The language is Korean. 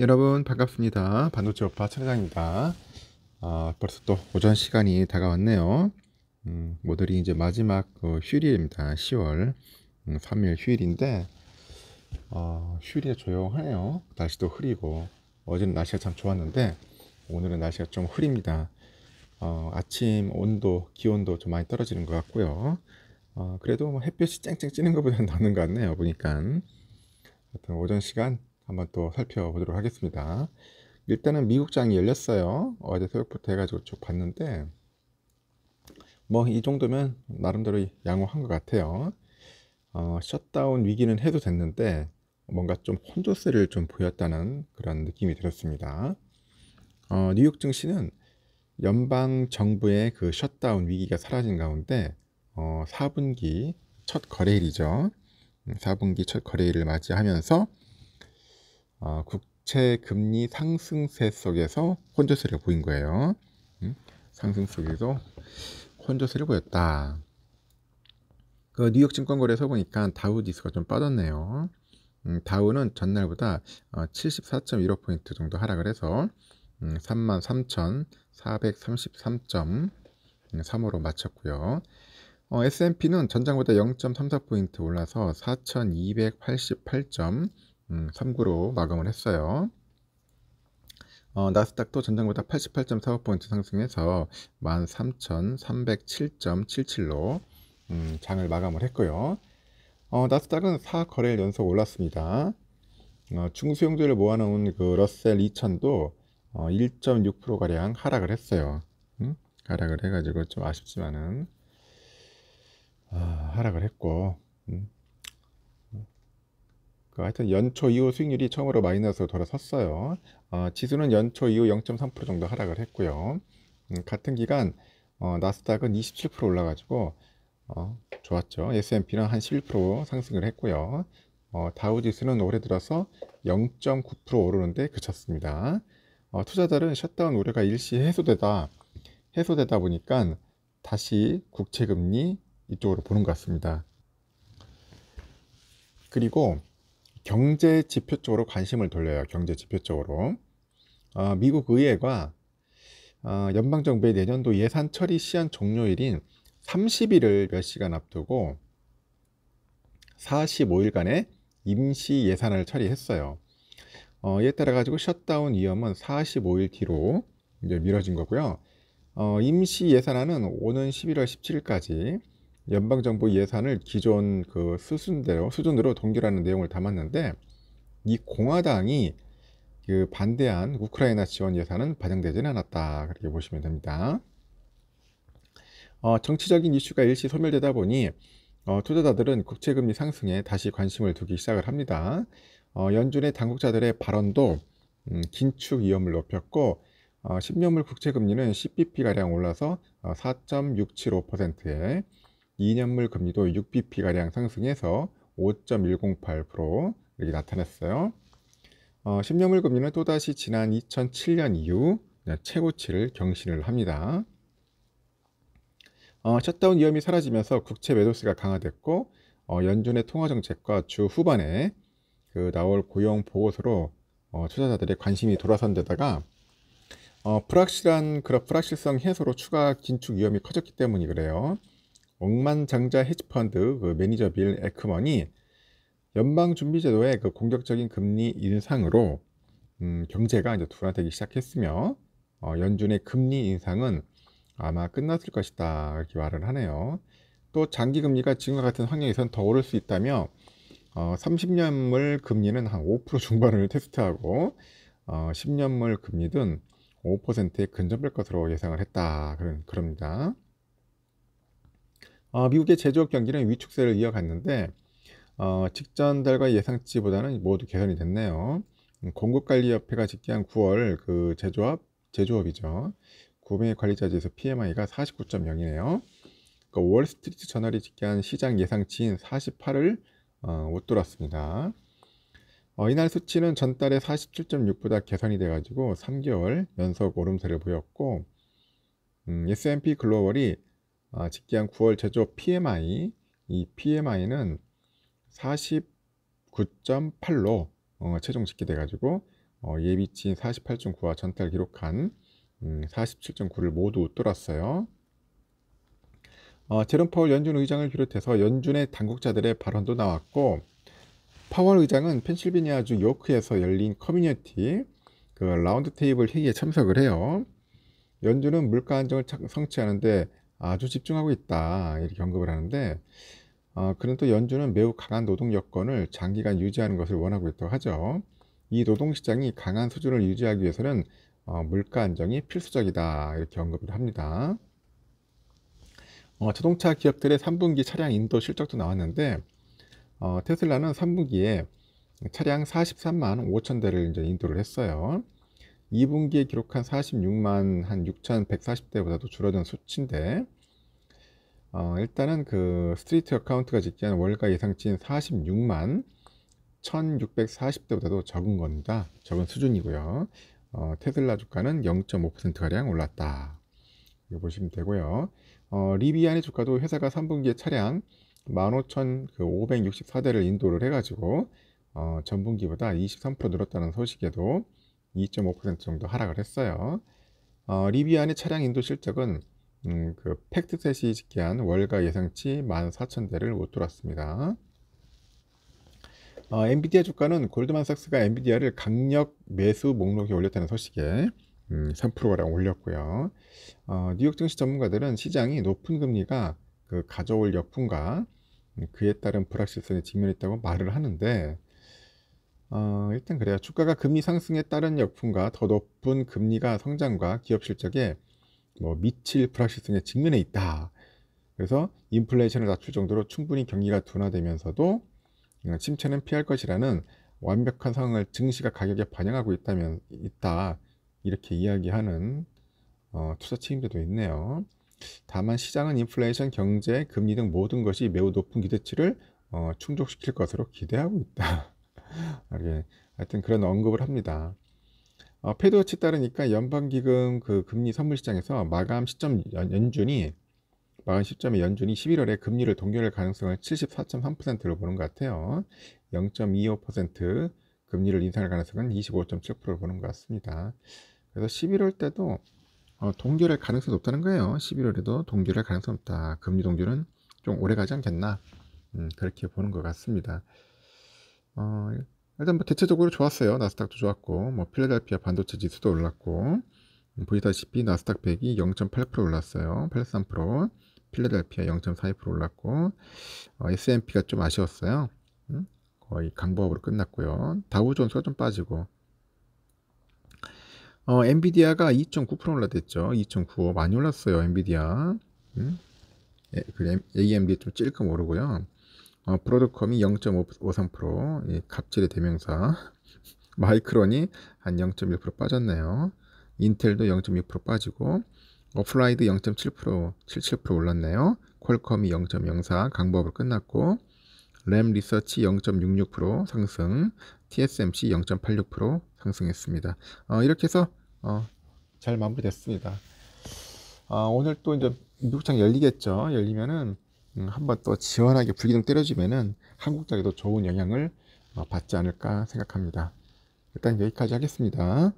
여러분 반갑습니다. 반도체 오파 차장입니다. 아, 벌써 또 오전 시간이 다가왔네요. 음, 모델이 이제 마지막 그 휴일입니다. 10월 음, 3일 휴일인데 어, 휴일이 조용하네요. 날씨도 흐리고 어제는 날씨가 참 좋았는데 오늘은 날씨가 좀 흐립니다. 어, 아침 온도 기온도 좀 많이 떨어지는 것 같고요. 어, 그래도 뭐 햇볕이 쨍쨍 찌는 것보다는 나는 것 같네요. 보니까 하여튼 오전 시간 한번 또 살펴보도록 하겠습니다. 일단은 미국장이 열렸어요. 어제 새벽부터 해가지고 쭉 봤는데 뭐 이 정도면 나름대로 양호한 것 같아요. 어, 셧다운 위기는 해도 됐는데 뭔가 좀 혼조세를 좀 보였다는 그런 느낌이 들었습니다. 어, 뉴욕 증시는 연방 정부의 그 셧다운 위기가 사라진 가운데 어, 4분기 첫 거래일이죠. 4분기 음, 첫 거래일을 맞이하면서 어, 국채 금리 상승세 속에서 혼조세를 보인 거예요. 음? 상승 속에서 혼조세를 보였다. 그 뉴욕 증권거래소 보니까 다우 지수가 좀 빠졌네요. 음, 다우는 전날보다 어, 74.15포인트 정도 하락을 해서 음, 3 3 4 3 3 3으로 마쳤고요. 어, S&P는 전장보다 0.34포인트 올라서 4,288. 음, 3구로 마감을 했어요. 어, 나스닥도 전장보다 88.45포인트 상승해서 13,307.77로 음, 장을 마감을 했고요. 어, 나스닥은 4거래일 연속 올랐습니다. 어, 중수형주를 모아놓은 그 러셀 2000도 어, 1.6%가량 하락을 했어요. 음? 하락을 해가지고 좀 아쉽지만은 어, 하락을 했고 어, 하여튼 연초 이후 수익률이 처음으로 마이너스로 돌아섰어요. 어, 지수는 연초 이후 0.3% 정도 하락을 했고요. 음, 같은 기간 어, 나스닥은 27% 올라가지고 어, 좋았죠. S&P는 한 11% 상승을 했고요. 어, 다우지수는 올해 들어서 0.9% 오르는데 그쳤습니다. 어, 투자자들은 셧다운 우려가 일시 해소되다 해소되다 보니까 다시 국채금리 이쪽으로 보는 것 같습니다. 그리고 경제 지표 쪽으로 관심을 돌려요. 경제 지표 쪽으로. 어, 미국 의회가 어, 연방정부의 내년도 예산 처리 시한 종료일인 30일을 몇 시간 앞두고 45일간의 임시 예산을 처리했어요. 어, 이에 따라 가지고 셧다운 위험은 45일 뒤로 이제 미뤄진 거고요. 어, 임시 예산안은 오는 11월 17일까지 연방정부 예산을 기존 그 수순대로 수준으로 동결하는 내용을 담았는데 이 공화당이 그 반대한 우크라이나 지원 예산은 반영되지는 않았다 그렇게 보시면 됩니다. 어, 정치적인 이슈가 일시 소멸되다 보니 어, 투자자들은 국채금리 상승에 다시 관심을 두기 시작을 합니다. 어, 연준의 당국자들의 발언도 음, 긴축 위험을 높였고 어, 10년물 국채금리는 10bp가량 올라서 어, 4.675%에 2년물 금리도 6bp가량 상승해서 5.108% 이렇게 나타났어요. 어, 10년물 금리는 또다시 지난 2007년 이후 최고치를 경신을 합니다. 어, 셧다운 위험이 사라지면서 국채 매도세가 강화됐고 어, 연준의 통화정책과 주 후반에 그 나올 고용 보고서로 어, 투자자들의 관심이 돌아선 데다가 어, 불확실한 그런 불확실성 해소로 추가 긴축 위험이 커졌기 때문이 그래요. 억만장자 헤지펀드 그 매니저 빌 에크먼이 연방준비제도의 그 공격적인 금리 인상으로 음, 경제가 이제 둔화되기 시작했으며 어, 연준의 금리 인상은 아마 끝났을 것이다 이렇게 말을 하네요. 또 장기 금리가 지금과 같은 환경에선 더 오를 수 있다며 어, 30년물 금리는 한 5% 중반을 테스트하고 어, 10년물 금리든 5%에 근접할 것으로 예상을 했다 그런 그럽니다. 어, 미국의 제조업 경기는 위축세를 이어갔는데 어, 직전 달과 예상치보다는 모두 개선이 됐네요. 음, 공급관리협회가 집계한 9월 그 제조업 제조업이죠. 구매 관리자지에서 PMI가 49.0이네요. 그러니까 월스트리트 저널이 집계한 시장 예상치인 48을 어, 웃돌았습니다. 어, 이날 수치는 전달의 47.6보다 개선이 돼가지고 3개월 연속 오름세를 보였고 음, S&P 글로벌이 아, 직기한 9월 제조 PMI 이 PMI는 49.8로 어, 최종 집계돼 가지고 어, 예비치인 48.9와 전달 기록한 음, 47.9를 모두 뚫었어요. 어, 제롬 파월 연준 의장을 비롯해서 연준의 당국자들의 발언도 나왔고 파월 의장은 펜실베니아주 요크에서 열린 커뮤니티 그 라운드 테이블 회의에 참석을 해요. 연준은 물가 안정을 성취하는데 아주 집중하고 있다 이렇게 언급을 하는데 어, 그는 또 연준은 매우 강한 노동 여건을 장기간 유지하는 것을 원하고 있다고 하죠. 이 노동시장이 강한 수준을 유지하기 위해서는 어, 물가 안정이 필수적이다 이렇게 언급을 합니다. 어, 자동차 기업들의 3분기 차량 인도 실적도 나왔는데 어, 테슬라는 3분기에 차량 43만 5천 대를 이제 인도를 했어요. 2분기에 기록한 46만 한 6,140대보다도 줄어든 수치인데 어, 일단은 그 스트리트 어카운트가 집계한 월가 예상치인 46만 1,640대보다도 적은 겁니다. 적은 수준이고요. 어, 테슬라 주가는 0.5%가량 올랐다. 이거 보시면 되고요. 어, 리비안의 주가도 회사가 3분기에 차량 15,564대를 그 인도를 해가지고 어, 전분기보다 23% 늘었다는 소식에도 2.5% 정도 하락을 했어요. 어, 리비안의 차량 인도 실적은 음, 그 팩트셋이 집계한 월가 예상치 14,000대를 웃 돌았습니다. 어, 엔비디아 주가는 골드만삭스가 엔비디아를 강력 매수 목록에 올렸다는 소식에 음, 3%가량 올렸고요. 어, 뉴욕 증시 전문가들은 시장이 높은 금리가 그 가져올 역풍과 음, 그에 따른 불확실성에 직면했다고 말을 하는데 어, 일단 그래요. 주가가 금리 상승에 따른 역풍과 더 높은 금리가 성장과 기업 실적에 뭐 미칠 불확실성에 직면해 있다. 그래서 인플레이션을 낮출 정도로 충분히 경기가 둔화되면서도 음, 침체는 피할 것이라는 완벽한 상황을 증시가 가격에 반영하고 있다면 있다 이렇게 이야기하는 어, 투자 책임자도 있네요. 다만 시장은 인플레이션, 경제, 금리 등 모든 것이 매우 높은 기대치를 어, 충족시킬 것으로 기대하고 있다. 예, 하여튼 그런 언급을 합니다. 어, 페드워치 따르니까 연방기금 그 금리 선물시장에서 마감 시점 연, 준이 마감 시점의 연준이 11월에 금리를 동결할 가능성을 74.3%로 보는 것 같아요. 0.25% 금리를 인상할 가능성은 25.7%로 보는 것 같습니다. 그래서 11월 때도 어, 동결할 가능성이 높다는 거예요. 11월에도 동결할 가능성이 높다. 금리 동결은 좀 오래 가지 않겠나. 음, 그렇게 보는 것 같습니다. 어, 일단 뭐 대체적으로 좋았어요. 나스닥도 좋았고, 뭐 필라델피아 반도체 지수도 올랐고, 음, 보시다시피 나스닥 100이 0.8% 올랐어요. 83%, 필라델피아 0.42% 올랐고, 어, S&P가 좀 아쉬웠어요. 음? 거의 강보합으로 끝났고요. 다우존스가 좀 빠지고, 어, 엔비디아가 2.9% 올라댔죠. 2.95 많이 올랐어요. 엔비디아. 음? 예, 그 AMD 좀 찔끔 오르고요. 어, 프로듀컴이 0.53%, 예, 갑질의 대명사. 마이크론이 한0.1% 빠졌네요. 인텔도 0.6% 빠지고, 어플라이드 0.7%, 77% 올랐네요. 퀄컴이 0.04 강보합을 끝났고, 램 리서치 0.66% 상승, TSMC 0.86% 상승했습니다. 어, 이렇게 해서 어, 잘 마무리됐습니다. 아, 오늘 또 이제 미국장 열리겠죠. 열리면은 음, 한번 또 지원하게 불기둥 때려주면은 한국 자리도 좋은 영향을 어, 받지 않을까 생각합니다. 일단 여기까지 하겠습니다.